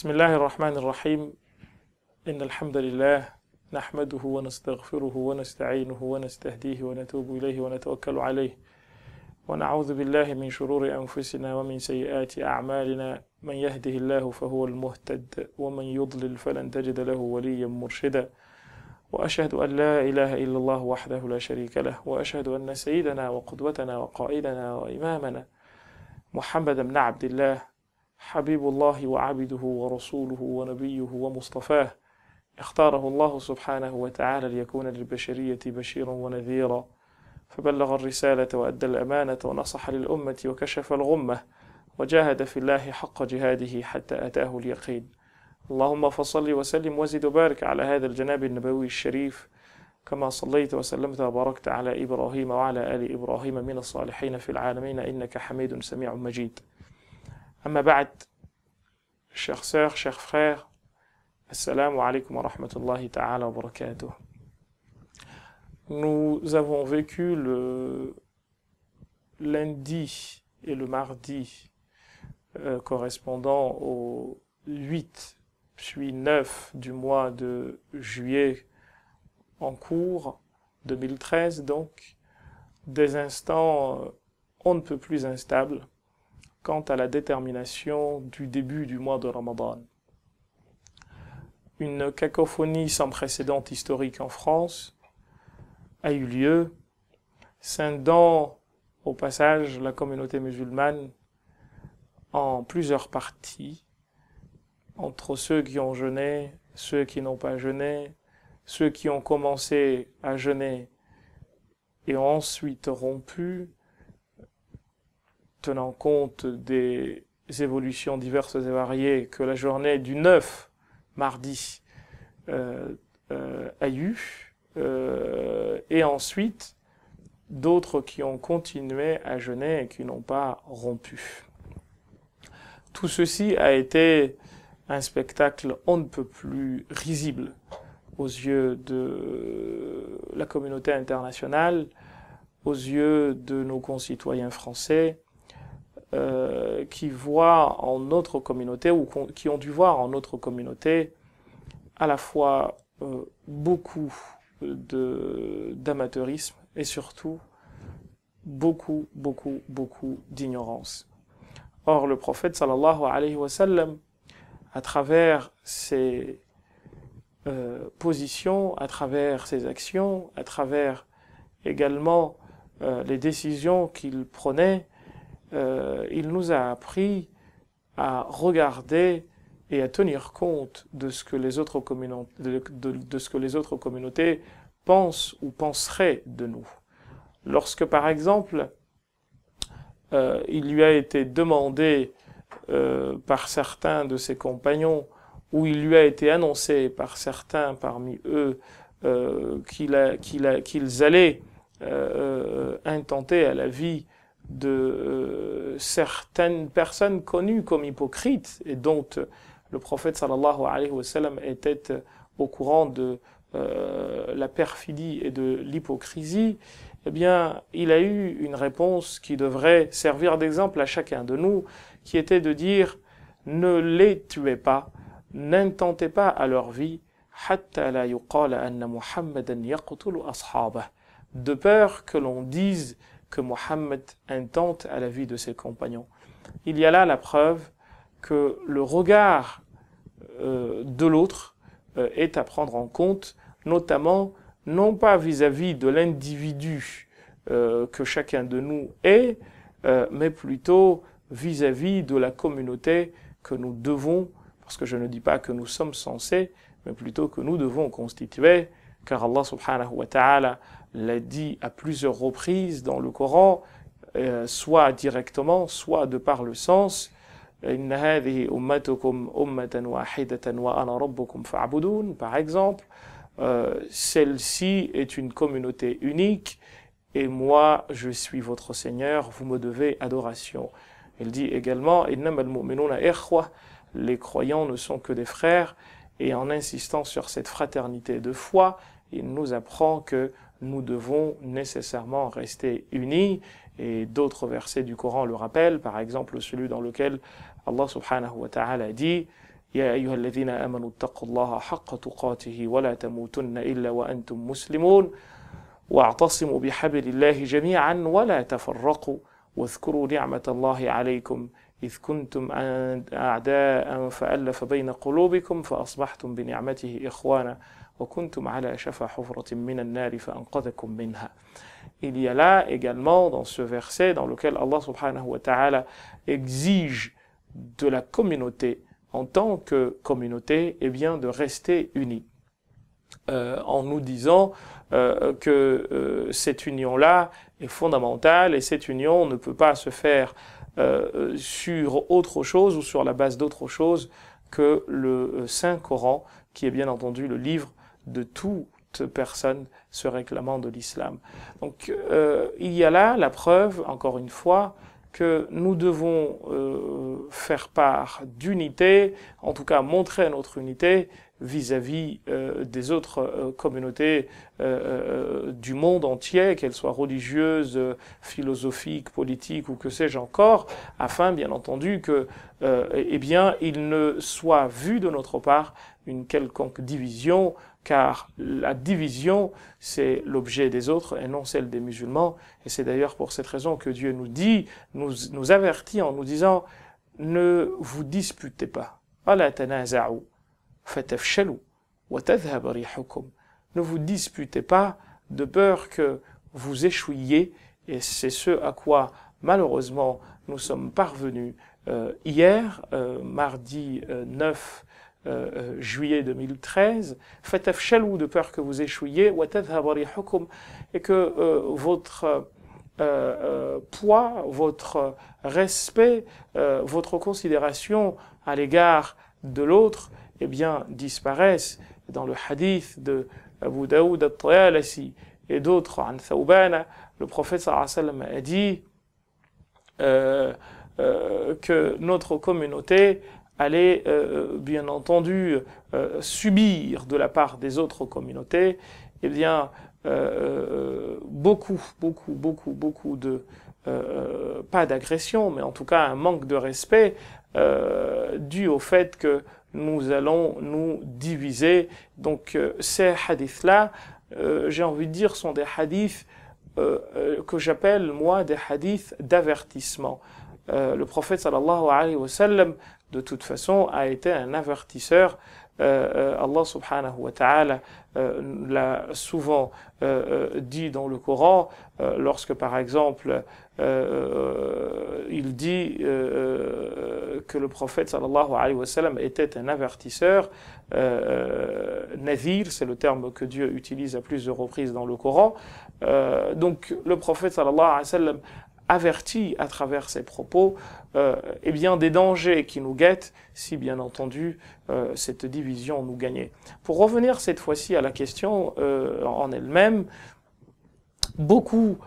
بسم الله الرحمن الرحيم إن الحمد لله نحمده ونستغفره ونستعينه ونستهديه ونتوب إليه ونتوكل عليه ونعوذ بالله من شرور أنفسنا ومن سيئات أعمالنا من يهده الله فهو المهتد ومن يضلل فلن تجد له وليا مرشدا وأشهد أن لا إله إلا الله وحده لا شريك له وأشهد أن سيدنا وقدوتنا وقائدنا وإمامنا محمد بن عبد الله حبيب الله وعبده ورسوله ونبيه ومصطفاه اختاره الله سبحانه وتعالى ليكون للبشرية بشيرا ونذيرا فبلغ الرسالة وأدى الأمانة ونصح للأمة وكشف الغمة وجاهد في الله حق جهاده حتى أتاه اليقين اللهم فصل وسلم وزد وبارك على هذا الجناب النبوي الشريف كما صليت وسلمت وباركت على إبراهيم وعلى آل إبراهيم من الصالحين في العالمين إنك حميد سميع مجيد Amma chères sœurs, chers frères, Assalamu alaikum wa rahmatullahi ta'ala wa barakatuh. Nous avons vécu le lundi et le mardi euh, correspondant au 8 puis 9 du mois de juillet en cours 2013 donc des instants euh, on ne peut plus instables quant à la détermination du début du mois de Ramadan. Une cacophonie sans précédent historique en France a eu lieu, scindant au passage la communauté musulmane en plusieurs parties, entre ceux qui ont jeûné, ceux qui n'ont pas jeûné, ceux qui ont commencé à jeûner et ont ensuite rompu, tenant compte des évolutions diverses et variées que la journée du 9 mardi euh, euh, a eu, euh, et ensuite d'autres qui ont continué à jeûner et qui n'ont pas rompu. Tout ceci a été un spectacle on ne peut plus risible aux yeux de la communauté internationale, aux yeux de nos concitoyens français, euh, qui voient en notre communauté ou qui ont dû voir en notre communauté à la fois euh, beaucoup d'amateurisme et surtout beaucoup, beaucoup, beaucoup d'ignorance. Or, le prophète sallallahu alayhi wa sallam, à travers ses euh, positions, à travers ses actions, à travers également euh, les décisions qu'il prenait, euh, il nous a appris à regarder et à tenir compte de ce que les autres, ce que les autres communautés pensent ou penseraient de nous. Lorsque, par exemple, euh, il lui a été demandé euh, par certains de ses compagnons, ou il lui a été annoncé par certains parmi eux euh, qu'ils allaient intenter à la vie de euh, certaines personnes connues comme hypocrites et dont euh, le prophète sallallahu alayhi wa sallam était euh, au courant de la perfidie et de l'hypocrisie, eh bien, il a eu une réponse qui devrait servir d'exemple à chacun de nous, qui était de dire ne les tuez pas, n'intentez pas à leur vie, de peur que l'on dise que Mohammed intente à la vie de ses compagnons. Il y a là la preuve que le regard euh, de l'autre euh, est à prendre en compte, notamment non pas vis-à-vis de l'individu euh, que chacun de nous est, mais plutôt vis à -vis de la communauté que nous devons, parce que je ne dis pas que nous sommes censés, mais plutôt que nous devons constituer, car Allah subhanahu wa ta'ala l'a dit à plusieurs reprises dans le Coran, euh, soit directement, soit de par le sens. par exemple euh, celle-ci est une communauté unique et moi je suis votre Seigneur vous me devez adoration il dit également les croyants ne sont que des frères et en insistant sur cette fraternité de foi il nous apprend que nous devons nécessairement rester unis. Et d'autres versets du Coran le rappellent, par exemple celui dans lequel Allah subhanahu wa ta'ala dit يا أيها الذين آمنوا اتقوا الله حق تقاته ولا تموتن إلا وأنتم مسلمون واعتصموا بحبل الله جميعا ولا تفرقوا واذكروا نعمة الله عليكم إذ كنتم أعداء فألف بين قلوبكم فأصبحتم بنعمته إخوانا وكنتم على شفا حفرة من النار فأنقذكم منها Il y a là également dans ce verset dans lequel Allah subhanahu wa ta'ala exige de la communauté en tant que communauté et eh bien de rester unie euh, en nous disant euh, que euh, cette union là est fondamentale et cette union ne peut pas se faire euh, sur autre chose ou sur la base d'autre chose que le euh, Saint Coran, qui est bien entendu le livre de toute personne se réclamant de l'islam. Donc euh, il y a là la preuve, encore une fois, que nous devons faire part d'unité, en tout cas montrer notre unité vis-à-vis euh, des autres euh, communautés euh, du monde entier, qu'elles soient religieuses, philosophiques, politiques ou que sais-je encore, afin bien entendu que, eh bien, il ne soit vu de notre part une quelconque division, car la division, c'est l'objet des autres et non celle des musulmans. Et c'est d'ailleurs pour cette raison que Dieu nous dit, nous, nous avertit en nous disant, ne vous disputez pas. Ne vous disputez pas de peur que vous échouiez, et c'est ce à quoi malheureusement nous sommes parvenus euh, hier, euh, mardi 9 euh, juillet 2013. Faites chalou de peur que vous échouiez, et que votre poids, votre respect, votre considération à l'égard de l'autre eh bien, disparaissent. Dans le hadith de Abu Daoud al et d'autres, An le prophète sallam a dit euh, euh, que notre communauté allait euh, bien entendu subir de la part des autres communautés, eh bien, beaucoup, beaucoup, beaucoup, beaucoup de, pas d'agression, mais en tout cas un manque de respect dû au fait que nous allons nous diviser. Donc euh, ces hadiths-là, euh, j'ai envie de dire, sont des hadiths euh, que j'appelle moi des hadiths d'avertissement. le prophète sallallahu alayhi wa sallam, de toute façon, a été un avertisseur euh, euh, Allah subhanahu wa ta'ala euh, l'a souvent dit dans le Coran, lorsque par exemple il dit que le prophète sallallahu alayhi wa sallam était un avertisseur, nazir, c'est le terme que Dieu utilise à plusieurs reprises dans le Coran, donc le prophète sallallahu alayhi wa sallam avertit à travers ses propos euh, eh bien des dangers qui nous guettent si bien entendu euh, cette division nous gagnait. Pour revenir cette fois-ci à la question euh, en elle-même, beaucoup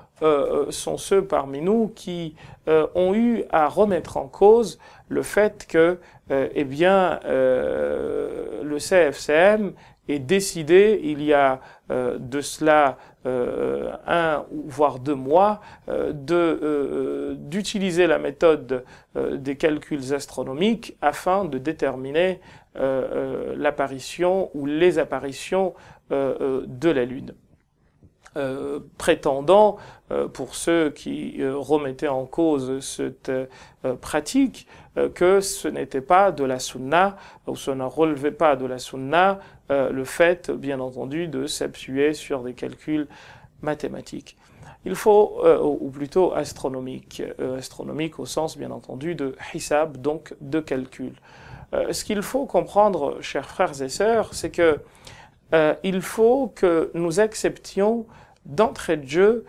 sont ceux parmi nous qui ont eu à remettre en cause le fait que eh bien le CFCM et décidé il y a euh, de cela euh, un voire deux mois euh, euh, d'utiliser la méthode des calculs astronomiques afin de déterminer l'apparition ou les apparitions de la Lune. prétendant, pour ceux qui remettaient en cause cette pratique, que ce n'était pas de la sunna, ou ce ne relevait pas de la sunna euh, le fait, bien entendu, de s'appuyer sur des calculs mathématiques. Il faut, euh, ou plutôt astronomique, euh, astronomique au sens bien entendu de hisab, donc de calcul. ce qu'il faut comprendre, chers frères et sœurs, c'est que il faut que nous acceptions d'entrée de jeu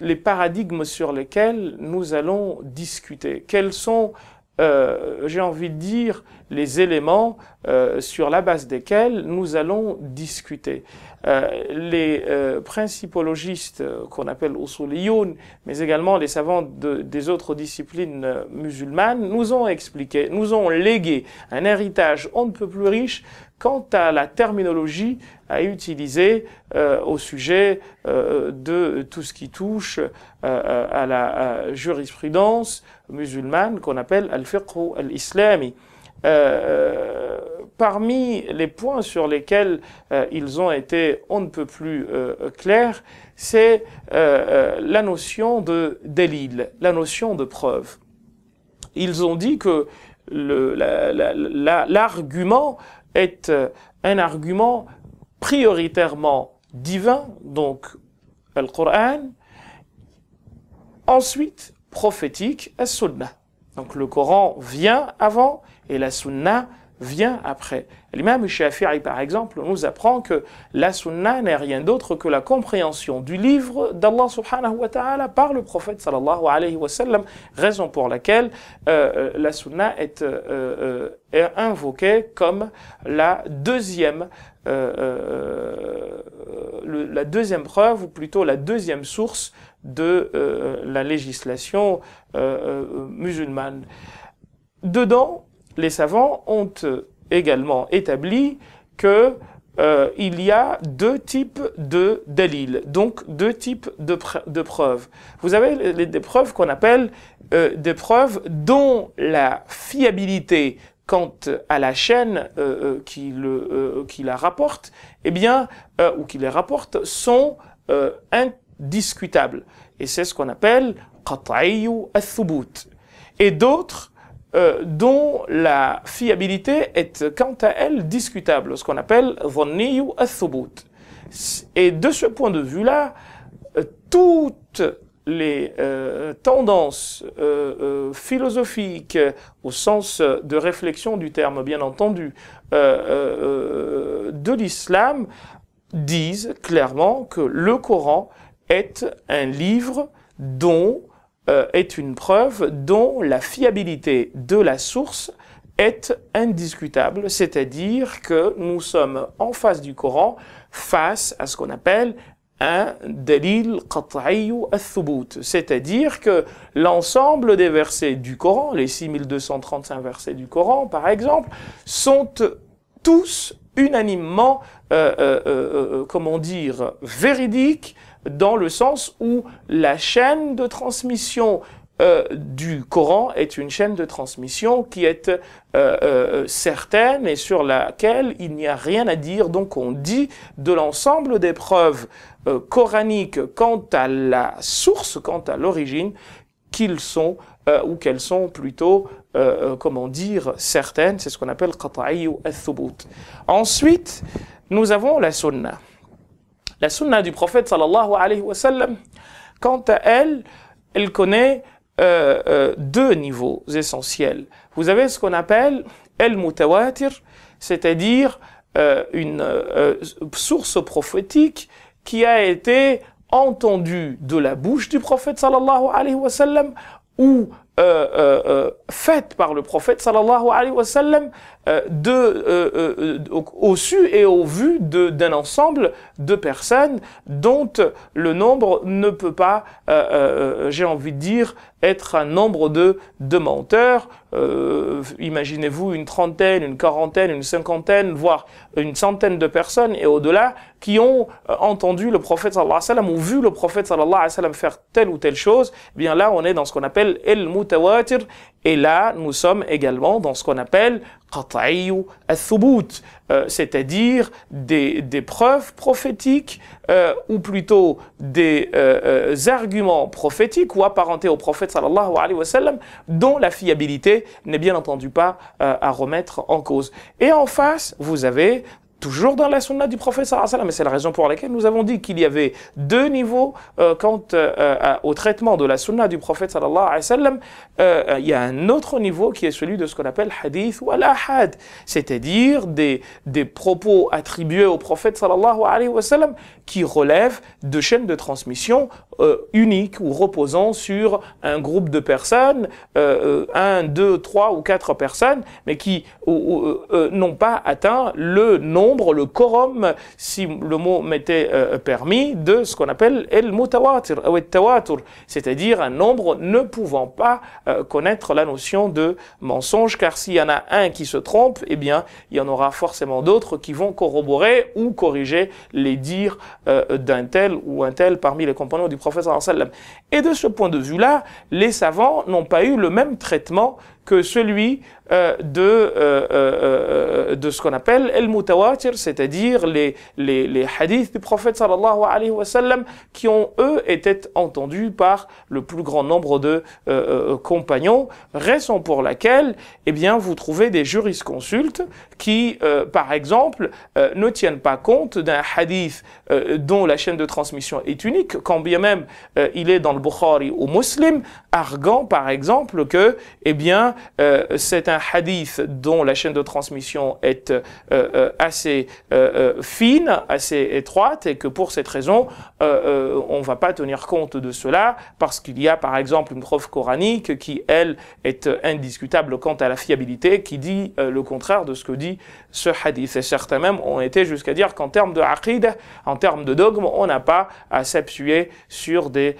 les paradigmes sur lesquels nous allons discuter. Quels sont euh, j'ai envie de dire, les éléments euh, sur la base desquels nous allons discuter. Euh, les principologistes qu'on appelle usuliyoun, mais également les savants des autres disciplines musulmanes, nous ont expliqué, nous ont légué un héritage on ne peut plus riche quant à la terminologie à utiliser euh, au sujet euh, de tout ce qui touche euh, à la jurisprudence musulmane qu'on appelle al-fiqh al-islami. parmi les points sur lesquels ils ont été on ne peut plus clairs, c'est la notion de délil, la notion de preuve. Ils ont dit que l'argument est euh, un argument prioritairement divin, donc le Coran, ensuite prophétique, la Sunna. Donc le Coran vient avant et la Sunna vient après. L'imam Shafi'i, par exemple, nous apprend que la sunna n'est rien d'autre que la compréhension du livre d'Allah subhanahu wa ta'ala par le prophète sallallahu alayhi wa sallam, raison pour laquelle euh, euh, la sunna euh, est, invoquée comme la deuxième la deuxième preuve, ou plutôt la deuxième source de la législation musulmane. Dedans, les savants ont euh, également établi que euh, il y a deux types de dalil, donc deux types de, preuves. Vous avez des preuves qu'on appelle euh, des preuves dont la fiabilité quant à la chaîne qui, le, qui la rapporte, eh bien, ou qui les rapporte, sont indiscutables. Et c'est ce qu'on appelle ou al Et d'autres euh, dont la fiabilité est quant à elle discutable, ce qu'on appelle von niyu Et de ce point de vue-là, euh, toutes les euh, tendances philosophiques au sens de réflexion du terme, bien entendu, de l'islam disent clairement que le Coran est un livre dont euh, est une preuve dont la fiabilité de la source est indiscutable, c'est-à-dire que nous sommes en face du Coran, face à ce qu'on appelle un dalil qat'ayyu al-thubut, c'est-à-dire que l'ensemble des versets du Coran, les 6235 versets du Coran par exemple, sont tous unanimement, euh, euh, euh comment dire, véridiques, dans le sens où la chaîne de transmission euh, du Coran est une chaîne de transmission qui est euh, euh certaine et sur laquelle il n'y a rien à dire. Donc on dit de l'ensemble des preuves euh, coraniques quant à la source, quant à l'origine, qu'ils sont euh, ou qu'elles sont plutôt, comment dire, certaines. C'est ce qu'on appelle qata'i ou Ensuite, nous avons la sunna. La sunna du prophète sallallahu alayhi wa sallam, quant à elle, elle connaît euh, euh, deux niveaux essentiels. Vous avez ce qu'on appelle el mutawatir, c'est-à-dire euh, une source prophétique qui a été entendue de la bouche du prophète sallallahu alayhi wa sallam ou faite par le prophète sallallahu alayhi wa sallam euh, de, euh, euh au su et au vu d'un ensemble de personnes dont le nombre ne peut pas, euh, euh j'ai envie de dire, être un nombre de, de menteurs. Imaginez-vous une trentaine, une quarantaine, une cinquantaine, voire une centaine de personnes et au-delà qui ont entendu le prophète sallallahu alayhi wa sallam ou vu le prophète sallallahu alayhi wa sallam faire telle ou telle chose. Eh bien là, on est dans ce qu'on appelle el mutawatir et là, nous sommes également dans ce qu'on appelle qat'iyu al cest euh, c'est-à-dire des, preuves prophétiques, euh, ou plutôt des euh, arguments prophétiques ou apparentés au prophète sallallahu alayhi wa sallam, dont la fiabilité n'est bien entendu pas à remettre en cause. Et en face, vous avez toujours dans la sunna du prophète wa sallam. Et c'est la raison pour laquelle nous avons dit qu'il y avait deux niveaux euh, quant euh, euh, au traitement de la sunna du prophète sallallahu alayhi wa sallam. il y a un autre niveau qui est celui de ce qu'on appelle hadith ou al-ahad, c'est-à-dire des, des propos attribués au prophète sallallahu alayhi wa sallam qui relèvent de chaînes de transmission uniques ou reposant sur un groupe de personnes, un, deux, trois ou quatre personnes, mais qui n'ont pas atteint le nombre le quorum, si le mot m'était euh, permis, de ce qu'on appelle el mutawatir, c'est-à-dire un nombre ne pouvant pas euh, connaître la notion de mensonge, car s'il y en a un qui se trompe, eh bien, il y en aura forcément d'autres qui vont corroborer ou corriger les dires euh, d'un tel ou un tel parmi les compagnons du professeur. Et de ce point de vue-là, les savants n'ont pas eu le même traitement que celui euh, de, euh, euh, de ce qu'on appelle el mutawatir, c'est-à-dire les, les, les, hadiths du prophète sallallahu alayhi wa sallam, qui ont eux été entendus par le plus grand nombre de compagnons, raison pour laquelle eh bien, vous trouvez des jurisconsultes qui, par exemple, ne tiennent pas compte d'un hadith dont la chaîne de transmission est unique, quand bien même il est dans le Bukhari ou Muslim, arguant, par exemple que, eh bien, euh, c'est un hadith dont la chaîne de transmission est euh, euh, assez fine, assez étroite, et que pour cette raison, on ne va pas tenir compte de cela, parce qu'il y a par exemple une preuve coranique qui, elle, est indiscutable quant à la fiabilité, qui dit le contraire de ce que dit ce hadith. Et certains même ont été jusqu'à dire qu'en termes de hadith, en termes de dogme, on n'a pas à s'absuer sur des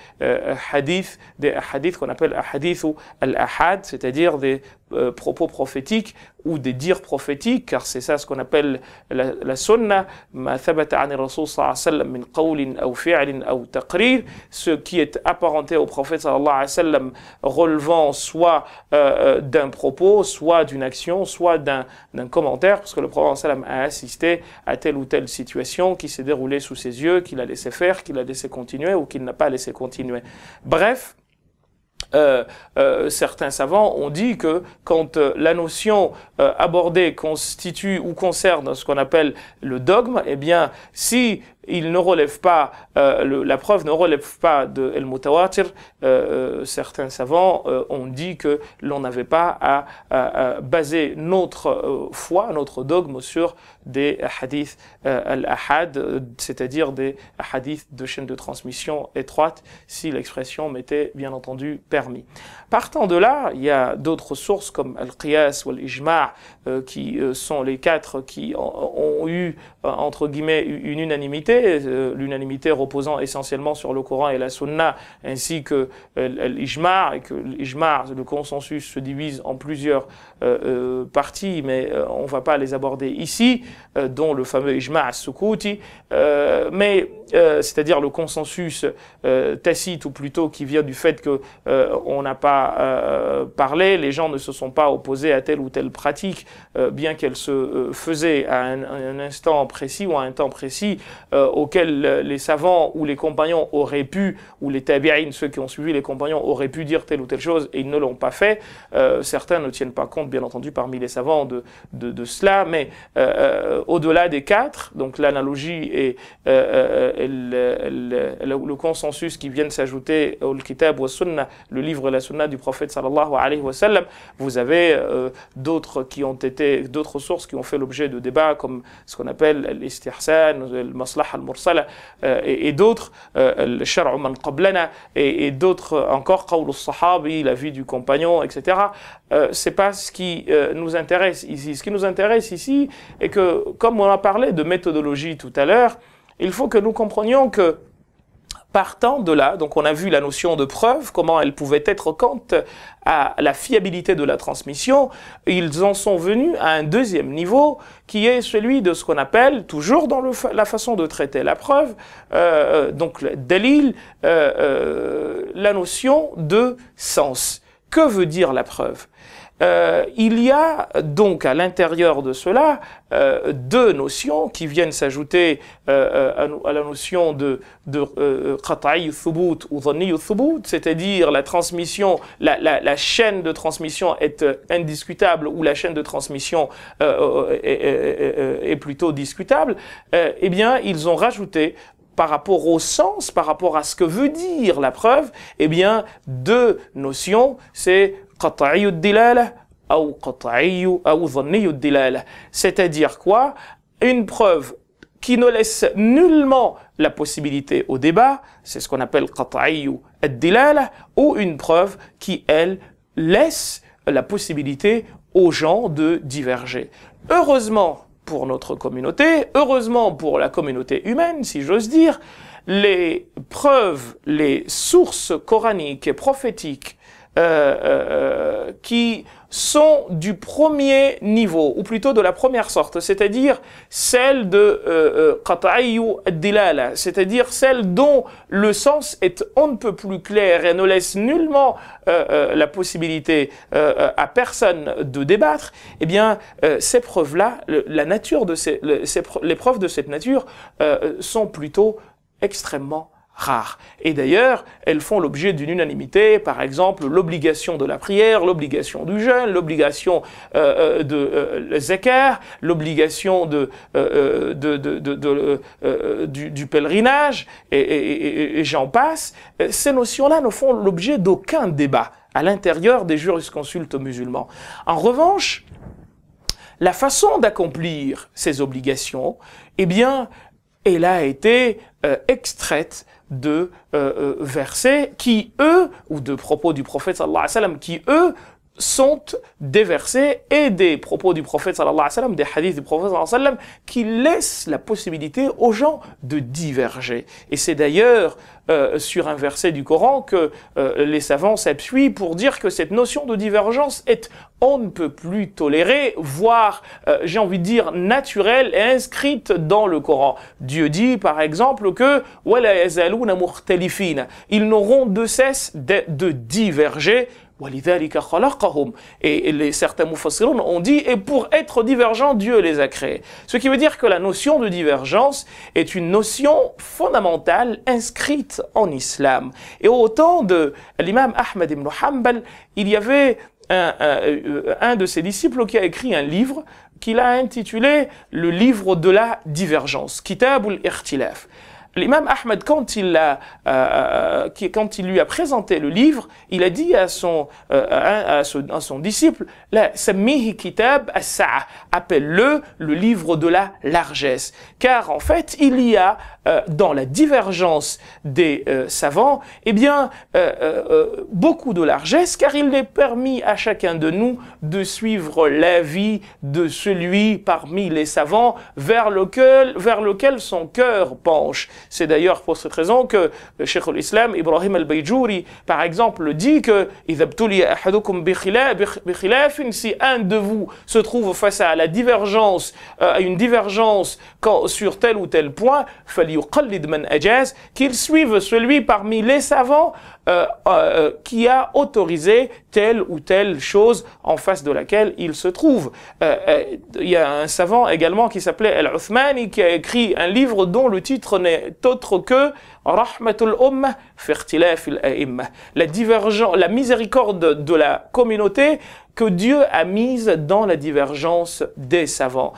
hadiths, des hadiths qu'on appelle hadith ou al-ahad, c'est-à-dire des des euh, propos prophétiques ou des dires prophétiques, car c'est ça ce qu'on appelle la, la sunna, ce qui est apparenté au prophète sallallahu alayhi wa sallam, relevant soit euh, euh, d'un propos, soit d'une action, soit d'un commentaire, parce que le prophète sallam a assisté à telle ou telle situation qui s'est déroulée sous ses yeux, qu'il a laissé faire, qu'il a laissé continuer ou qu'il n'a pas laissé continuer. Bref, euh, euh, certains savants ont dit que quand euh, la notion abordée constitue ou concerne ce qu'on appelle le dogme, eh bien, si il ne relève pas, euh, la preuve ne relève pas de El Mutawatir. Euh, euh, certains savants ont dit que l'on n'avait pas à, baser notre foi, notre dogme sur des hadiths al-ahad, c'est-à-dire des hadiths de chaîne de transmission étroite, si l'expression m'était bien entendu permis. Partant de là, il y a d'autres sources comme al-qiyas ou al-ijma' qui sont les quatre qui ont eu, entre guillemets, une unanimité euh, l'unanimité, reposant essentiellement sur le Coran et la Sunna, ainsi que euh, l'Ijmar, et que l'Ijmar, le consensus, se divise en plusieurs euh, euh mais euh, on ne va pas les aborder ici, euh, dont le fameux Ijma' Sukuti, mais c'est-à-dire le consensus tacite, ou plutôt qui vient du fait que on n'a pas parlé, les gens ne se sont pas opposés à telle ou telle pratique, bien qu'elle se faisait à un, un, instant précis ou à un temps précis auquel les savants ou les compagnons auraient pu, ou les tabi'in, ceux qui ont suivi les compagnons, auraient pu dire telle ou telle chose, et ils ne l'ont pas fait, certains ne tiennent pas compte bien entendu parmi les savants de, de, cela, mais euh, euh, au-delà des quatre, donc l'analogie et euh, le, consensus qui viennent s'ajouter au kitab wa sunna, le livre et la sunna du prophète sallallahu alayhi wa sallam, vous avez d'autres qui ont été, d'autres sources qui ont fait l'objet de débats comme ce qu'on appelle l'istihsan, le maslah al-mursala et, d'autres, le shar'u man qablana et, d'autres encore, qawl sahabi la vie du compagnon, etc. c'est pas ce euh, nous intéresse ici. Ce qui nous intéresse ici est que, comme on a parlé de méthodologie tout à l'heure, il faut que nous comprenions que Partant de là, donc on a vu la notion de preuve, comment elle pouvait être quant à la fiabilité de la transmission, ils en sont venus à un deuxième niveau qui est celui de ce qu'on appelle, toujours dans la façon de traiter la preuve, euh, euh, donc Delil, la notion de sens. Que veut dire la preuve euh, il y a donc à l'intérieur de cela euh, deux notions qui viennent s'ajouter euh, à, la notion de qata'i thubut ou dhanni thubut, c'est-à-dire la transmission, la, la, la, chaîne de transmission est indiscutable ou la chaîne de transmission est, est, plutôt discutable. eh bien, ils ont rajouté par rapport au sens, par rapport à ce que veut dire la preuve, eh bien, deux notions, c'est c'est-à-dire quoi une preuve qui ne laisse nullement la possibilité au débat, c'est ce qu'on appelle qat'i ad ou une preuve qui, elle, laisse la possibilité aux gens de diverger. Heureusement pour notre communauté, heureusement pour la communauté humaine, si j'ose dire, les preuves, les sources coraniques et prophétiques euh, euh, euh, qui sont du premier niveau, ou plutôt de la première sorte, c'est-à-dire celle de qat'ayyu ad-dilala, c'est-à-dire celle dont le sens est on ne peut plus clair et ne laisse nullement euh, la possibilité euh, à personne de débattre, eh bien, ces preuves-là, la nature de ces, les preuves de cette nature sont plutôt extrêmement rares. Et d'ailleurs, elles font l'objet d'une unanimité, par exemple l'obligation de la prière, l'obligation du jeûne, l'obligation euh, euh de euh, le l'obligation de, euh, euh, de, de, de euh, du, du, pèlerinage, et, et, et, et j'en passe. Ces notions-là ne font l'objet d'aucun débat à l'intérieur des jurisconsultes musulmans. En revanche, la façon d'accomplir ces obligations, eh bien, elle a été euh, extraite de euh, euh, versets qui, eux, ou de propos du prophète sallallahu alayhi wa sallam, qui, eux, sont des versets et des propos du prophète sallallahu alayhi wa sallam, des hadiths du prophète sallallahu alayhi wa sallam, qui laissent la possibilité aux gens de diverger. Et c'est d'ailleurs euh, sur un verset du Coran que euh, les savants s'appuient pour dire que cette notion de divergence est on ne peut plus tolérer, voire, euh, j'ai envie de dire, naturelle et inscrite dans le Coran. Dieu dit, par exemple, que « Ils n'auront de cesse de diverger » Et les, certains mufassiroun ont dit, et pour être divergents, Dieu les a créés. Ce qui veut dire que la notion de divergence est une notion fondamentale inscrite en islam. Et au temps de l'imam Ahmed ibn Hanbal, il y avait un, euh, un, de ses disciples qui a écrit un livre qu'il a intitulé le livre de la divergence, Kitab al L'imam Ahmed, quand il, a, euh, euh quand il lui a présenté le livre, il a dit à son, euh, à son, disciple, Sammihi Kitab as appelle-le le livre de la largesse. Car en fait, il y a euh, dans la divergence des savants, eh bien, beaucoup de largesse, car il est permis à chacun de nous de suivre l'avis de celui parmi les savants vers lequel, vers lequel son cœur penche. C'est d'ailleurs pour cette raison que le Cheikh islam Ibrahim al-Bayjouri, par exemple, dit que si un de vous se trouve face à la divergence, euh, à une divergence sur tel ou tel point, qu'il suive celui parmi les savants euh, euh, qui a autorisé telle ou telle chose en face de laquelle il se trouve. Euh, euh, il y a un savant également qui s'appelait Al-Uthmani qui a écrit un livre dont le titre n'est autre que Rahmatul Ummah la, la miséricorde de la communauté que Dieu a mise dans la divergence des savants.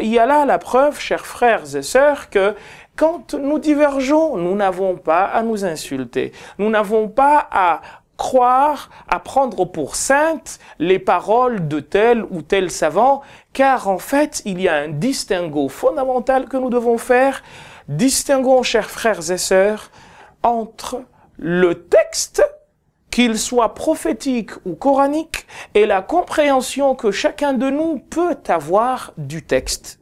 il y a là la preuve, chers frères et sœurs, que quand nous divergeons, nous n'avons pas à nous insulter. Nous n'avons pas à croire, à prendre pour sainte les paroles de tel ou tel savant, car en fait, il y a un distinguo fondamental que nous devons faire. Distinguons, chers frères et sœurs, entre le texte, qu'il soit prophétique ou coranique, et la compréhension que chacun de nous peut avoir du texte.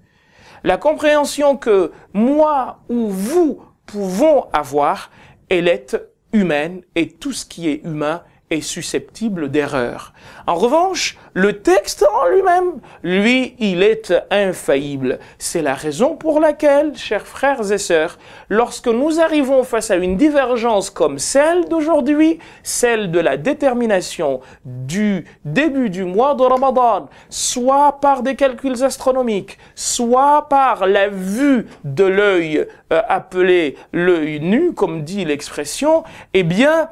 La compréhension que moi ou vous pouvons avoir, elle est humaine et tout ce qui est humain est susceptible d'erreur. En revanche, le texte en lui-même, lui, il est infaillible. C'est la raison pour laquelle, chers frères et sœurs, lorsque nous arrivons face à une divergence comme celle d'aujourd'hui, celle de la détermination du début du mois de Ramadan, soit par des calculs astronomiques, soit par la vue de l'œil euh, appelé l'œil nu, comme dit l'expression, eh bien,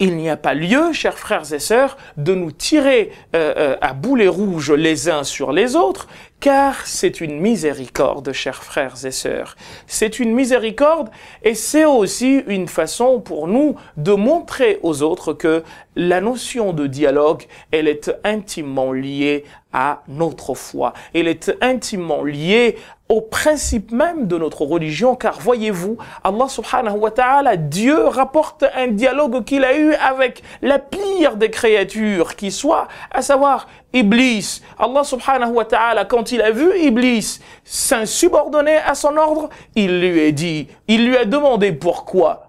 il n'y a pas lieu, chers frères et sœurs, de nous tirer euh, euh, à boulet rouge les uns sur les autres, car c'est une miséricorde, chers frères et sœurs. C'est une miséricorde et c'est aussi une façon pour nous de montrer aux autres que la notion de dialogue, elle est intimement liée à notre foi. Elle est intimement liée au principe même de notre religion, car voyez-vous, Allah subhanahu wa ta'ala, Dieu rapporte un dialogue qu'il a eu avec la pire des créatures qui soit, à savoir Iblis. Allah subhanahu wa ta'ala, quand il a vu Iblis s'insubordonner à son ordre, il lui a dit, il lui a demandé pourquoi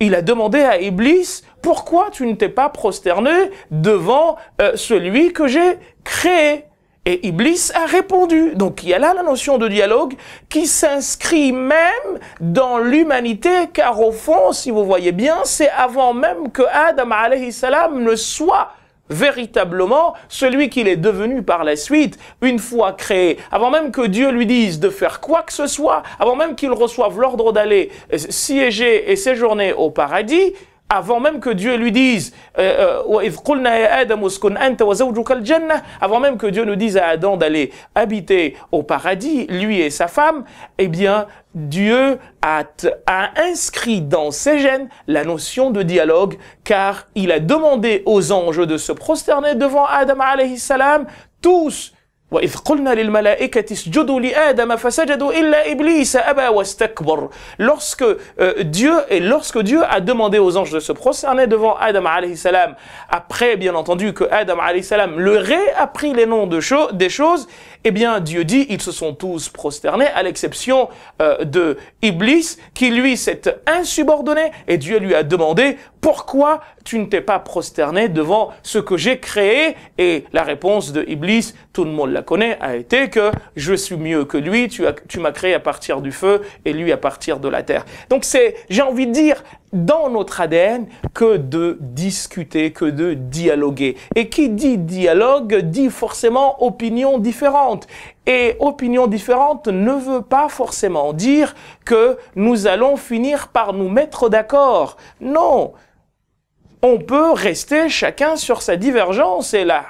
il a demandé à Iblis, pourquoi tu ne t'es pas prosterné devant euh, celui que j'ai créé Et Iblis a répondu. Donc il y a là la notion de dialogue qui s'inscrit même dans l'humanité, car au fond, si vous voyez bien, c'est avant même que Adam alayhi salam ne soit véritablement celui qu'il est devenu par la suite, une fois créé, avant même que Dieu lui dise de faire quoi que ce soit, avant même qu'il reçoive l'ordre d'aller euh, siéger et séjourner au paradis, avant même que Dieu lui dise euh, euh, avant même que Dieu nous dise à Adam d'aller habiter au paradis, lui et sa femme, eh bien, Dieu a, a inscrit dans ses gènes la notion de dialogue, car il a demandé aux anges de se prosterner devant Adam alayhi salam, tous وإذ قلنا للملائكة اسجدوا لآدم فسجدوا إلا إبليس أبى واستكبر lorsque euh, Dieu et lorsque Dieu a demandé aux anges de se prosterner devant Adam alayhi salam après bien entendu que Adam alayhi salam leur ait appris les noms de cho des choses eh bien, Dieu dit, ils se sont tous prosternés, à l'exception euh, de Iblis, qui lui s'est insubordonné, et Dieu lui a demandé, pourquoi tu ne t'es pas prosterné devant ce que j'ai créé Et la réponse de Iblis, tout le monde la connaît, a été que je suis mieux que lui, tu, tu m'as créé à partir du feu et lui à partir de la terre. Donc c'est, j'ai envie de dire, dans notre ADN que de discuter, que de dialoguer. Et qui dit dialogue dit forcément opinion différente. Et opinion différente ne veut pas forcément dire que nous allons finir par nous mettre d'accord. Non, on peut rester chacun sur sa divergence et là,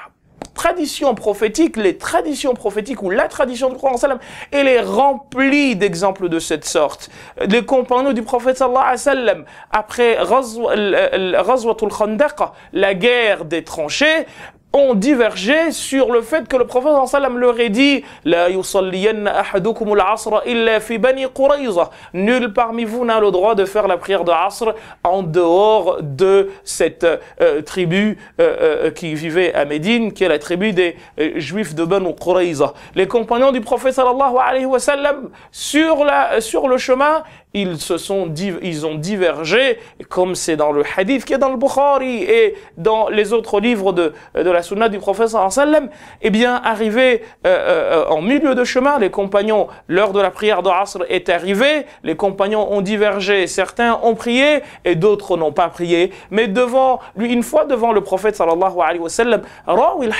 tradition prophétique, les traditions prophétiques ou la tradition du prophète sallam, elle est remplie d'exemples de cette sorte. Les compagnons du prophète sallallahu alayhi wa sallam, après euh, euh, la guerre des tranchées, ont divergé sur le fait que le prophète sallam leur ait dit La ahadukum al-asr illa fi bani quraiza Nul parmi vous n'a le droit de faire la prière de Asr en dehors de cette euh, tribu euh, euh, qui vivait à Médine, qui est la tribu des Juifs de Bani Quraiza Les compagnons du prophète sallallahu alayhi wa sallam, sur, la, sur le chemin, ils se sont ils ont divergé, comme c'est dans le hadith qui est dans le Bukhari et dans les autres livres de, de la sunna du prophète sallam, eh bien, arrivé euh, euh, euh, en milieu de chemin, les compagnons, l'heure de la prière de Asr est arrivée, les compagnons ont divergé, certains ont prié et d'autres n'ont pas prié, mais devant, lui, une fois devant le prophète sallallahu alayhi wa sallam,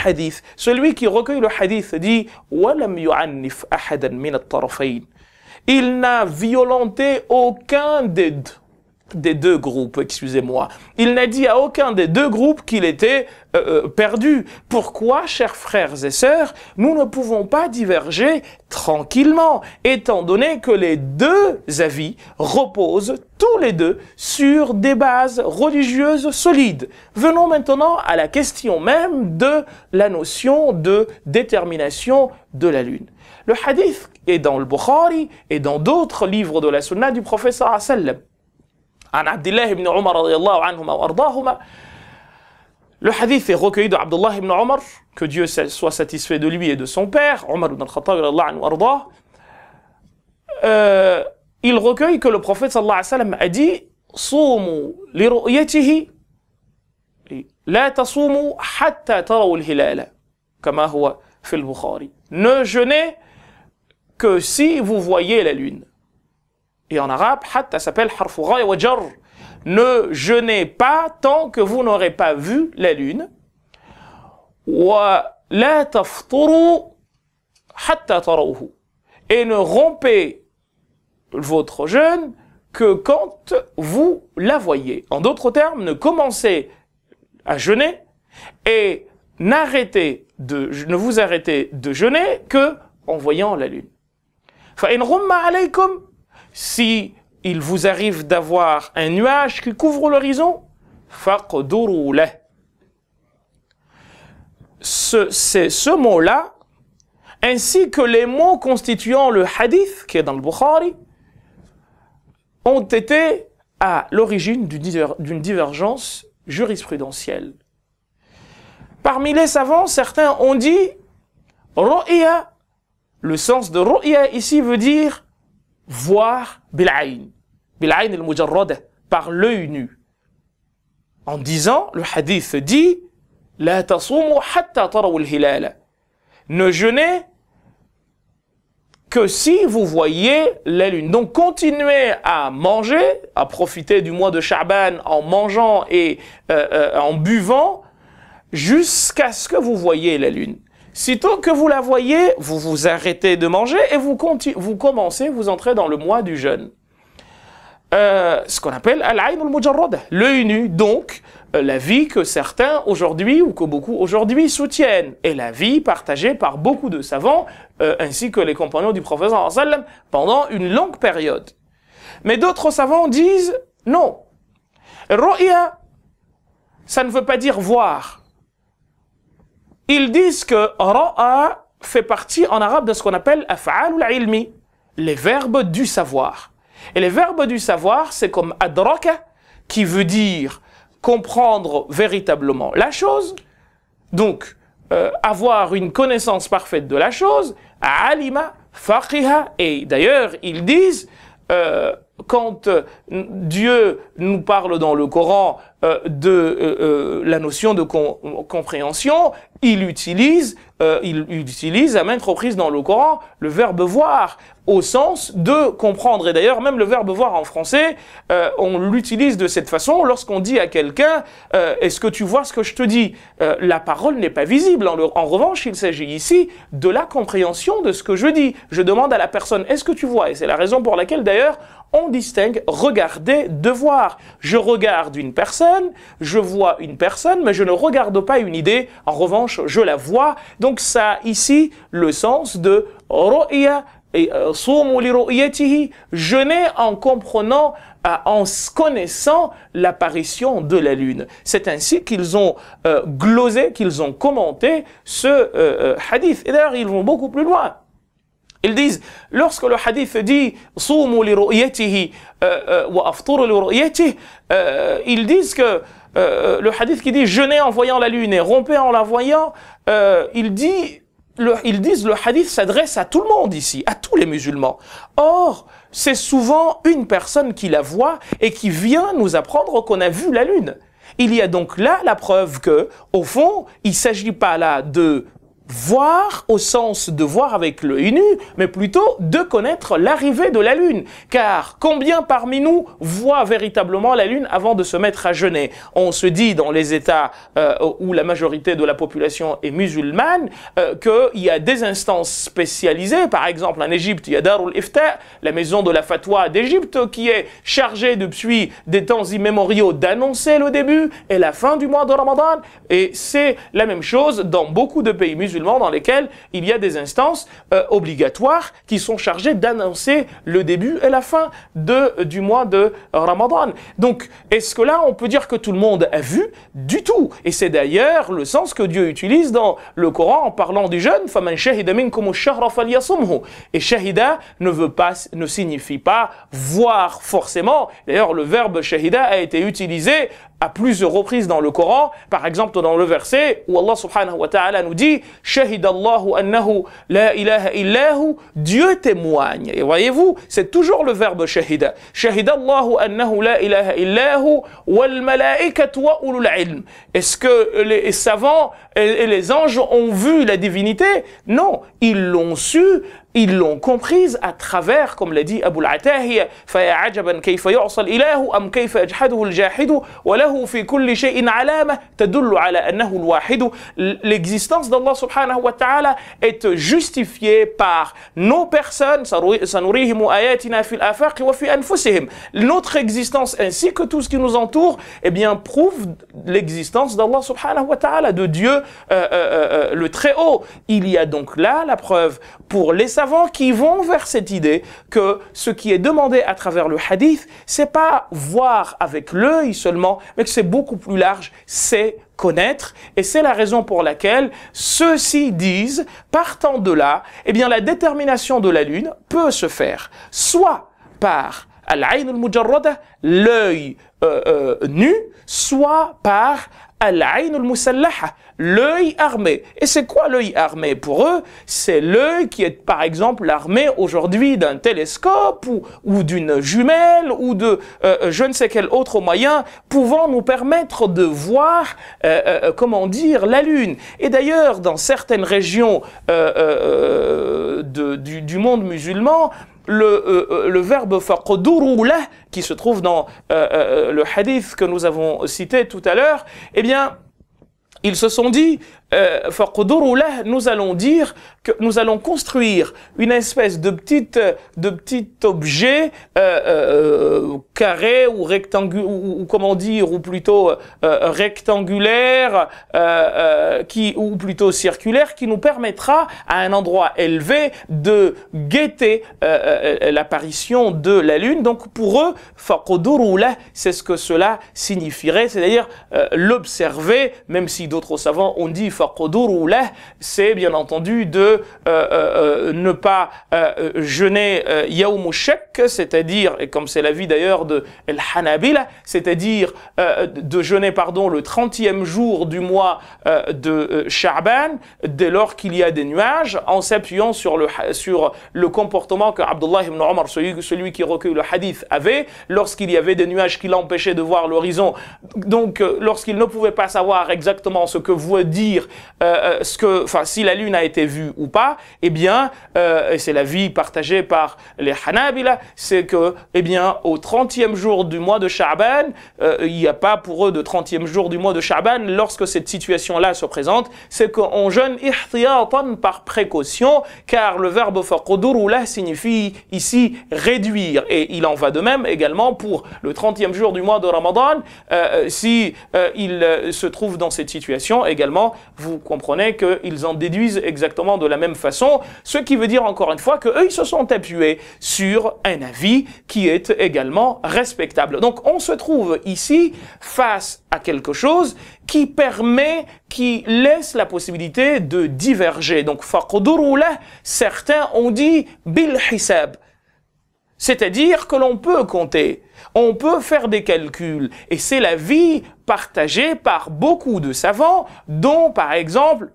hadith celui qui recueille le hadith dit, وَلَمْ يُعَنِّفْ أَحَدًا مِنَ الطَّرَفَيْنِ il n'a violenté aucun des deux groupes, excusez-moi. Il n'a dit à aucun des deux groupes qu'il était euh, euh, perdu. Pourquoi, chers frères et sœurs, nous ne pouvons pas diverger tranquillement, étant donné que les deux avis reposent tous les deux sur des bases religieuses solides. Venons maintenant à la question même de la notion de détermination de la Lune. Le hadith est dans le Bukhari et dans d'autres livres de la Sunna du prophète sallallahu alayhi wa sallam. An عبد ibn Umar عمر رضي الله ardahuma. Le hadith est recueilli de Abdullah ibn Umar, que Dieu soit satisfait de lui et de son père, Umar ibn al-Khattab, anhu euh, il recueille que le prophète sallallahu alayhi wa sallam a dit Soumou صوموا لرؤيته لا تصوموا حتى تروا الهلال كما هو في البخاري ne jeûnez que si vous voyez la lune, et en arabe, hatta s'appelle wa ne jeûnez pas tant que vous n'aurez pas vu la lune, wa la hatta et ne rompez votre jeûne que quand vous la voyez. En d'autres termes, ne commencez à jeûner et n'arrêtez de, ne vous arrêtez de jeûner que en voyant la lune. Si il vous arrive d'avoir un nuage qui couvre l'horizon, ce, c'est ce mot-là, ainsi que les mots constituant le hadith, qui est dans le Bukhari, ont été à l'origine d'une divergence jurisprudentielle. Parmi les savants, certains ont dit « Ru'ya le sens de ru'ya ici veut dire voir bil'ayn. Bil'ayn al-mujarrada, par l'œil nu. En disant, le hadith dit, La tasumu hatta Ne jeûnez que si vous voyez la lune. Donc continuez à manger, à profiter du mois de Shaban en mangeant et euh, euh, en buvant jusqu'à ce que vous voyez la lune. Sitôt que vous la voyez, vous vous arrêtez de manger et vous, vous commencez, vous entrez dans le mois du jeûne. Euh, ce qu'on appelle al-ayn al-mujarrad, l'œil nu, donc euh, la vie que certains aujourd'hui ou que beaucoup aujourd'hui soutiennent et la vie partagée par beaucoup de savants euh, ainsi que les compagnons du prophète sallam pendant une longue période. Mais d'autres savants disent non. Ru'ya ça ne veut pas dire voir. Ils disent que ra'a fait partie en arabe de ce qu'on appelle af'alul ilmi, les verbes du savoir. Et les verbes du savoir, c'est comme adraka, qui veut dire comprendre véritablement la chose, donc euh, avoir une connaissance parfaite de la chose, alima, faqiha, et d'ailleurs ils disent, euh, quand euh, Dieu nous parle dans le Coran euh, de euh, euh, la notion de compréhension, il utilise, il, utilise à maintes reprises dans le Coran le verbe voir au sens de comprendre. Et d'ailleurs, même le verbe voir en français, on l'utilise de cette façon lorsqu'on dit à quelqu'un Est-ce que tu vois ce que je te dis La parole n'est pas visible. en revanche, il s'agit ici de la compréhension de ce que je dis. Je demande à la personne Est-ce que tu vois Et c'est la raison pour laquelle d'ailleurs on distingue regarder de voir. Je regarde une personne je vois une personne, mais je ne regarde pas une idée, en revanche, je la vois. Donc ça a ici le sens de ru'ya et euh, Je n'ai » en comprenant, euh, en connaissant l'apparition de la lune. C'est ainsi qu'ils ont euh, glosé, qu'ils ont commenté ce hadith. Et d'ailleurs, ils vont beaucoup plus loin. Ils disent, lorsque le hadith dit Soumu li ru'yatihi euh, euh, wa afturu li ru'yatihi, euh, ils disent que le hadith qui dit jeûner en voyant la lune et romper en la voyant, il dit, ils disent le hadith s'adresse à tout le monde ici, à tous les musulmans. Or, c'est souvent une personne qui la voit et qui vient nous apprendre qu'on a vu la lune. Il y a donc là la preuve que, au fond, il s'agit pas là de voir au sens de voir avec le nu, mais plutôt de connaître l'arrivée de la Lune. Car combien parmi nous voit véritablement la Lune avant de se mettre à jeûner On se dit dans les États euh, où la majorité de la population est musulmane que euh, qu'il y a des instances spécialisées. Par exemple, en Égypte, il y a Darul Ifta, la maison de la fatwa d'Égypte, qui est chargée depuis des temps immémoriaux d'annoncer le début et la fin du mois de Ramadan. Et c'est la même chose dans beaucoup de pays musulmans dans lesquels il y a des instances euh, obligatoires qui sont chargées d'annoncer le début et la fin de, du mois de Ramadan. Donc, est-ce que là, on peut dire que tout le monde a vu Du tout. Et c'est d'ailleurs le sens que Dieu utilise dans le Coran en parlant du jeûne. Et shahida ne veut pas, ne signifie pas voir forcément. D'ailleurs, le verbe shahida a été utilisé à plusieurs reprises dans le Coran, par exemple dans le verset où Allah subhanahu wa ta'ala nous dit allahu annahu la ilaha illahu Dieu témoigne. Et voyez-vous, c'est toujours le verbe shahida. allahu annahu la ilaha illahu wal malaikatu wa ulul ilm. Est-ce que les savants et les anges ont vu la divinité Non, ils l'ont su ils l'ont comprise à travers, comme l'a dit Abu al L'existence d'Allah subhanahu wa ta'ala est justifiée par nos personnes, Notre existence ainsi que tout ce qui nous entoure, eh bien, prouve l'existence d'Allah subhanahu wa ta'ala, de Dieu euh, euh, euh, le Très-Haut. Il y a donc là la preuve pour les qui vont vers cette idée que ce qui est demandé à travers le hadith, c'est pas voir avec l'œil seulement, mais que c'est beaucoup plus large, c'est connaître, et c'est la raison pour laquelle ceux-ci disent, partant de là, eh bien la détermination de la Lune peut se faire, soit par al-ayn al-mujarrada, l'œil euh, euh, nu, soit par l'œil armé. Et c'est quoi l'œil armé pour eux C'est l'œil qui est par exemple l'armée aujourd'hui d'un télescope ou, d'une jumelle ou de euh, euh, je ne sais quel autre moyen pouvant nous permettre de voir, euh, comment dire, la Lune. Et d'ailleurs, dans certaines régions du, monde musulman, le, euh, euh, le verbe faqdurulah qui se trouve dans euh, le hadith que nous avons cité tout à l'heure, eh bien, ils se sont dit, euh, nous allons dire que nous allons construire une espèce de petite de petit objet euh, euh carré ou rectangulaire ou, comment dire ou plutôt euh, euh, rectangulaire qui ou plutôt circulaire qui nous permettra à un endroit élevé de guetter l'apparition de la lune. Donc pour eux, c'est ce que cela signifierait, c'est-à-dire l'observer, même si d'autres savants ont dit c'est bien entendu de euh, euh, euh ne pas euh, euh, jeûner yaoum c'est-à-dire, et comme c'est la vie d'ailleurs de el Hanabil, cest c'est-à-dire de jeûner, pardon, le 30e jour du mois de Sha'ban, dès lors qu'il y a des nuages, en s'appuyant sur le, sur le comportement que Abdullah ibn Omar, celui, celui qui recueille le hadith, avait lorsqu'il y avait des nuages qui l'empêchaient de voir l'horizon. Donc, lorsqu'il ne pouvait pas savoir exactement ce que veut dire euh, euh, ce que, enfin, si la lune a été vue ou pas, eh bien, euh, c'est la vie partagée par les Hanabila, c'est que, eh bien, au 30e jour du mois de Sha'ban, il n'y a pas pour eux de 30e jour du mois de Sha'ban, lorsque cette situation-là se présente, c'est qu'on jeûne ihtiyatan par précaution, car le verbe la signifie ici réduire, et il en va de même également pour le 30e jour du mois de Ramadan, si il se trouve dans cette situation également, vous comprenez qu'ils en déduisent exactement de la même façon, ce qui veut dire encore une fois qu'eux, ils se sont appuyés sur un avis qui est également respectable. Donc on se trouve ici face à quelque chose qui permet, qui laisse la possibilité de diverger. Donc, certains ont dit bil hisab. C'est-à-dire que l'on peut compter, on peut faire des calculs, et c'est la vie partagée par beaucoup de savants, dont par exemple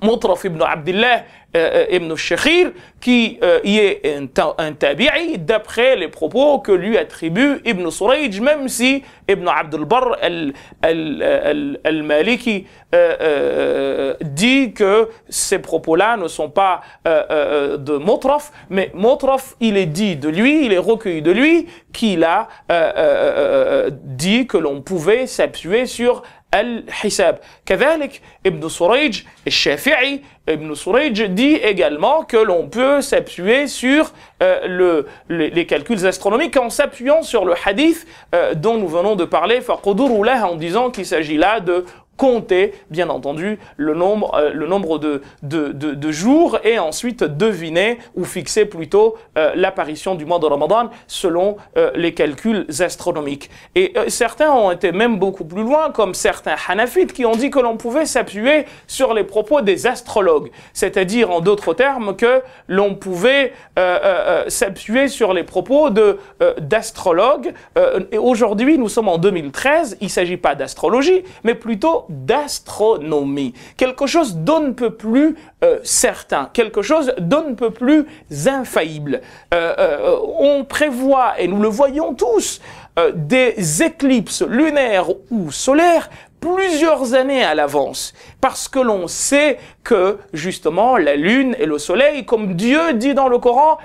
Moutraf ibn Abdillah, euh, Ibn Shakhir, qui euh, y est un, tabi'i, d'après les propos que lui attribue Ibn Surayj, même si Ibn Abdul al-Barr al-Maliki euh, dit que ces propos-là ne sont pas de Motrof. mais Motrof, il est dit de lui, il est recueilli de lui, qu'il a dit que l'on pouvait s'appuyer sur الحساب كذلك ابن سريج الشافعي Ibn Suraj dit également que l'on peut s'appuyer sur euh, le, les calculs astronomiques en s'appuyant sur le hadith euh, dont nous venons de parler, en disant qu'il s'agit là de compter, bien entendu, le nombre, euh, le nombre de, de, de, jours et ensuite deviner ou fixer plutôt euh, l'apparition du mois de Ramadan selon euh, les calculs astronomiques. Et certains ont été même beaucoup plus loin, comme certains hanafites qui ont dit que l'on pouvait s'appuyer sur les propos des astrologues, c'est-à-dire en d'autres termes que l'on pouvait s'appuyer sur les propos de d'astrologues. et aujourd'hui, nous sommes en 2013, il ne s'agit pas d'astrologie, mais plutôt d'astronomie. Quelque chose ne peu plus euh, certain, quelque chose ne peu plus infaillible. Euh, euh, on prévoit, et nous le voyons tous, des éclipses lunaires ou solaires plusieurs années à l'avance, parce que l'on sait que justement la lune et le soleil, comme Dieu dit dans le Coran,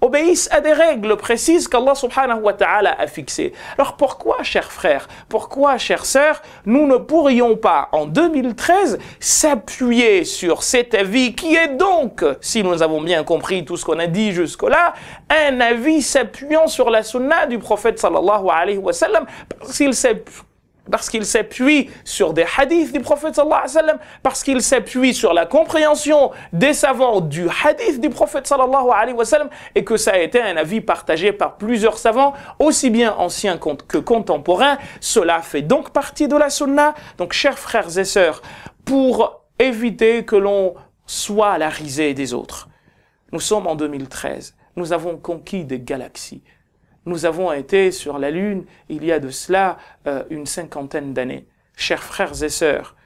obéissent à des règles précises qu'Allah subhanahu wa ta'ala a fixées. Alors pourquoi, chers frères, pourquoi, chères sœurs, nous ne pourrions pas en 2013 s'appuyer sur cet avis qui est donc, si nous avons bien compris tout ce qu'on a dit jusque-là, un avis s'appuyant sur la sunna du prophète sallallahu alayhi wa sallam, parce qu'il s'appuie sur des hadiths du prophète sallallahu alayhi wa sallam, parce qu'il s'appuie sur la compréhension des savants du hadith du prophète sallallahu alayhi wa sallam, et que ça a été un avis partagé par plusieurs savants, aussi bien anciens que contemporains. Cela fait donc partie de la sunna. Donc, chers frères et sœurs, pour éviter que l'on soit la risée des autres, nous sommes en 2013. Nous avons conquis des galaxies. Nous avons été sur la Lune il y a de cela euh, une cinquantaine d'années. Chers frères et sœurs,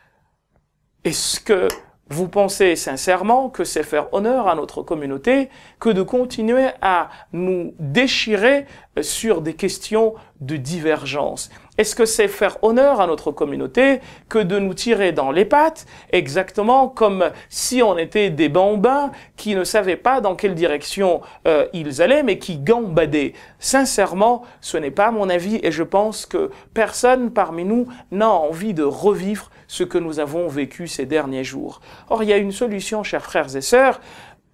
est-ce que vous pensez sincèrement que c'est faire honneur à notre communauté que de continuer à nous déchirer euh, sur des questions de divergence est-ce que c'est faire honneur à notre communauté que de nous tirer dans les pattes, exactement comme si on était des bambins qui ne savaient pas dans quelle direction euh, ils allaient, mais qui gambadaient Sincèrement, ce n'est pas mon avis et je pense que personne parmi nous n'a envie de revivre ce que nous avons vécu ces derniers jours. Or, il y a une solution, chers frères et sœurs.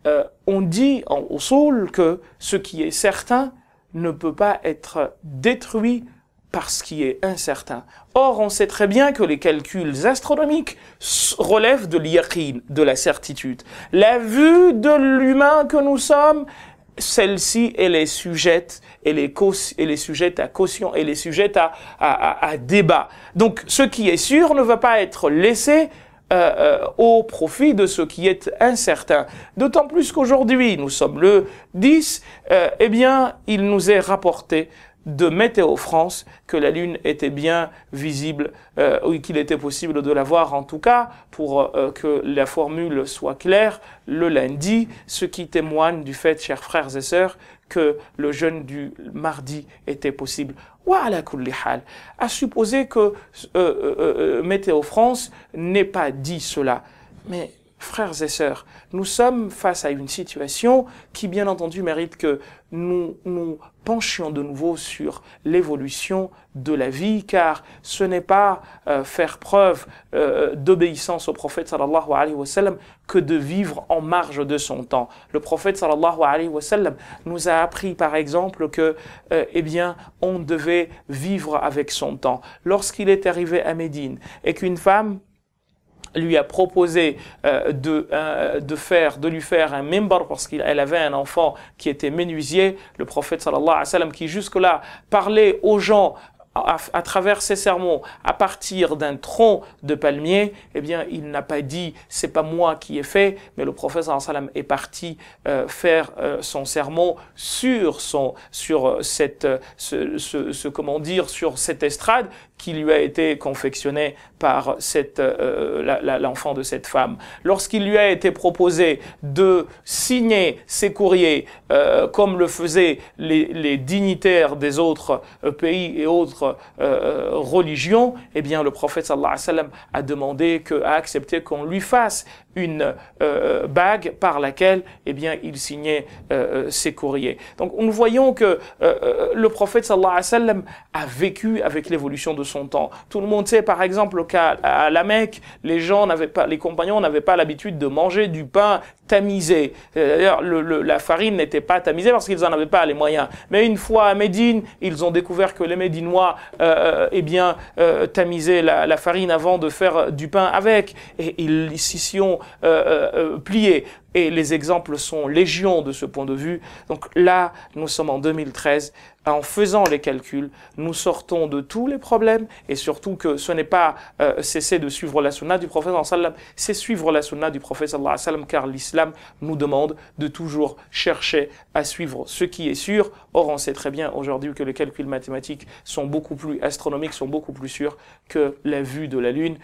Euh, on dit en, au que ce qui est certain ne peut pas être détruit parce qu'il est incertain. Or, on sait très bien que les calculs astronomiques relèvent de l'yaqin, de la certitude. La vue de l'humain que nous sommes, celle-ci, elle est sujette, elle est, elle est, sujette à caution, elle est sujette à, débat. Donc, ce qui est sûr ne va pas être laissé euh, euh, au profit de ce qui est incertain. D'autant plus qu'aujourd'hui, nous sommes le 10, euh, eh bien, il nous est rapporté de Météo France que la Lune était bien visible, euh, ou qu'il était possible de la voir en tout cas, pour euh, que la formule soit claire, le lundi, ce qui témoigne du fait, chers frères et sœurs, que le jeûne du mardi était possible. À supposer que euh, euh, Météo France n'ait pas dit cela. Mais Frères et sœurs, nous sommes face à une situation qui, bien entendu, mérite que nous nous penchions de nouveau sur l'évolution de la vie, car ce n'est pas euh, faire preuve euh, d'obéissance au prophète sallallahu alayhi wa sallam que de vivre en marge de son temps. Le prophète sallallahu alayhi wa sallam nous a appris, par exemple, que, euh, eh bien, on devait vivre avec son temps. Lorsqu'il est arrivé à Médine et qu'une femme lui a proposé euh, de, euh, de, faire, de lui faire un mimbar parce qu'elle avait un enfant qui était menuisier, le prophète sallallahu alayhi wa sallam qui jusque-là parlait aux gens à, travers ses sermons à partir d'un tronc de palmier, eh bien, il n'a pas dit c'est pas moi qui ai fait, mais le prophète sallam est parti euh, faire son sermon sur son sur cette ce, comment dire sur cette estrade qui lui a été confectionné par cette, euh, euh, l'enfant de cette femme. Lorsqu'il lui a été proposé de signer ses courriers euh, comme le faisaient les, dignitaires des autres pays et autres religions, eh bien le prophète sallallahu alayhi wa sallam a demandé, que, a accepté qu'on lui fasse une bague par laquelle eh bien il signait ses courriers. Donc nous voyons que le prophète sallallahu alayhi wa sallam a vécu avec l'évolution de son temps. Tout le monde sait, par exemple, qu'à à la Mecque, les gens n'avaient pas, les compagnons n'avaient pas l'habitude de manger du pain tamisée. D'ailleurs, la farine n'était pas tamisée parce qu'ils n'en avaient pas les moyens. Mais une fois à Médine, ils ont découvert que les Médinois, euh, euh, eh bien, euh, tamisaient la, farine avant de faire du pain avec, et ils s'y sont pliés. Et les exemples sont légions de ce point de vue. Donc là, nous sommes en 2013. En faisant les calculs, nous sortons de tous les problèmes et surtout que ce n'est pas cesser de suivre la sunna du prophète, c'est suivre la sunna du prophète, car l'islam l'islam nous demande de toujours chercher à suivre ce qui est sûr. Or, on sait très bien aujourd'hui que les calculs mathématiques sont beaucoup plus astronomiques, sont beaucoup plus sûrs que la vue de la lune.